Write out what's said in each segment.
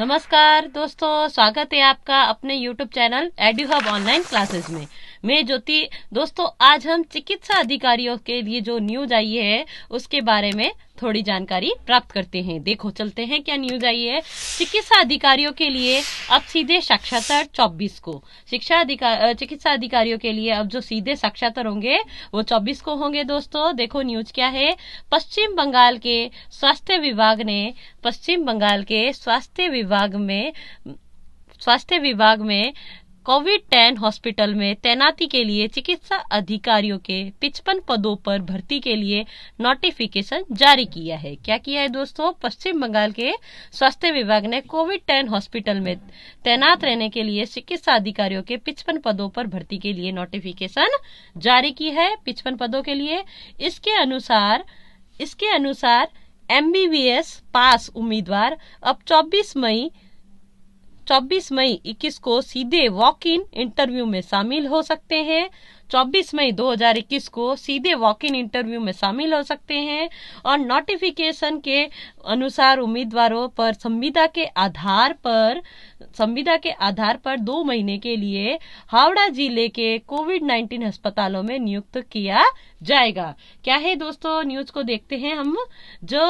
नमस्कार दोस्तों स्वागत है आपका अपने YouTube channel edu hub online classes में मैं ज्योति दोस्तों आज हम चिकित्सा अधिकारियों के लिए जो न्यूज आई है उसके बारे में थोड़ी जानकारी प्राप्त करते हैं देखो चलते हैं क्या न्यूज आई है चिकित्सा अधिकारियों के लिए अब सीधे साक्षात्कार चौबीस को शिक्षा अधिकार चिकित्सा अधिकारियों के लिए अब जो सीधे साक्षात्कार होंगे वो चौबीस को होंगे दोस्तों देखो न्यूज क्या है पश्चिम बंगाल के स्वास्थ्य विभाग ने पश्चिम बंगाल के स्वास्थ्य विभाग में स्वास्थ्य विभाग में कोविड टेन हॉस्पिटल में तैनाती के लिए चिकित्सा अधिकारियों के पिचपन पदों पर भर्ती के लिए नोटिफिकेशन जारी किया है क्या किया है दोस्तों पश्चिम बंगाल के स्वास्थ्य विभाग ने कोविड टेन हॉस्पिटल में तैनात रहने के लिए चिकित्सा अधिकारियों के पिचपन पदों पर भर्ती के लिए नोटिफिकेशन जारी की है पिचपन पदों के लिए इसके अनुसार इसके अनुसार एमबीबीएस पास उम्मीदवार अब चौबीस मई 24 मई 21 को सीधे वॉक इन इंटरव्यू में शामिल हो सकते हैं 24 मई 2021 को सीधे वॉक इन इंटरव्यू में शामिल हो सकते हैं और नोटिफिकेशन के अनुसार उम्मीदवारों पर संविदा के आधार पर संविदा के आधार पर दो महीने के लिए हावड़ा जिले के कोविड 19 अस्पतालों में नियुक्त किया जाएगा क्या है दोस्तों न्यूज को देखते हैं हम जो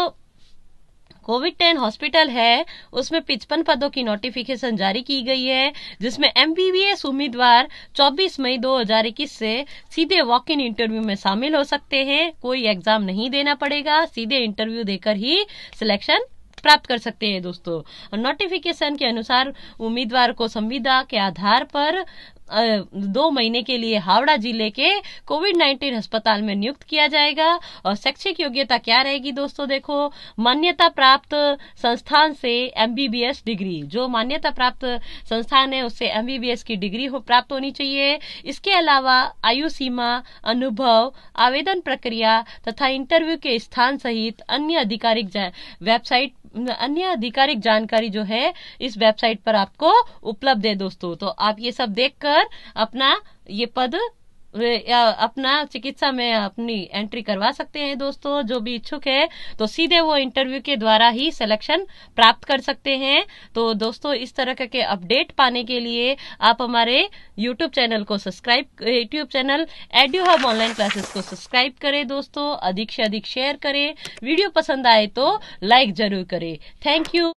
कोविड टेन हॉस्पिटल है उसमें पिचपन पदों की नोटिफिकेशन जारी की गई है जिसमें एमबीबीएस उम्मीदवार 24 मई 2021 से सीधे वॉक इन इंटरव्यू में शामिल हो सकते हैं कोई एग्जाम नहीं देना पड़ेगा सीधे इंटरव्यू देकर ही सिलेक्शन प्राप्त कर सकते हैं दोस्तों नोटिफिकेशन के अनुसार उम्मीदवार को संविदा के आधार पर दो महीने के लिए हावड़ा जिले के कोविड नाइन्टीन अस्पताल में नियुक्त किया जाएगा और शैक्षिक योग्यता क्या रहेगी दोस्तों देखो मान्यता प्राप्त संस्थान से एमबीबीएस डिग्री जो मान्यता प्राप्त संस्थान है उससे एमबीबीएस की डिग्री हो प्राप्त होनी चाहिए इसके अलावा आयु सीमा अनुभव आवेदन प्रक्रिया तथा इंटरव्यू के स्थान सहित अन्य आधिकारिक वेबसाइट अन्य आधिकारिक जानकारी जो है इस वेबसाइट पर आपको उपलब्ध है दोस्तों तो आप ये सब देखकर कर अपना ये पद या अपना चिकित्सा में अपनी एंट्री करवा सकते हैं दोस्तों जो भी इच्छुक है तो सीधे वो इंटरव्यू के द्वारा ही सिलेक्शन प्राप्त कर सकते हैं तो दोस्तों इस तरह के अपडेट पाने के लिए आप हमारे यूट्यूब चैनल को subscribe YouTube channel edu hub online classes को सब्सक्राइब करें दोस्तों अधिक से अधिक शेयर करें वीडियो पसंद आए तो लाइक जरूर करें थैंक यू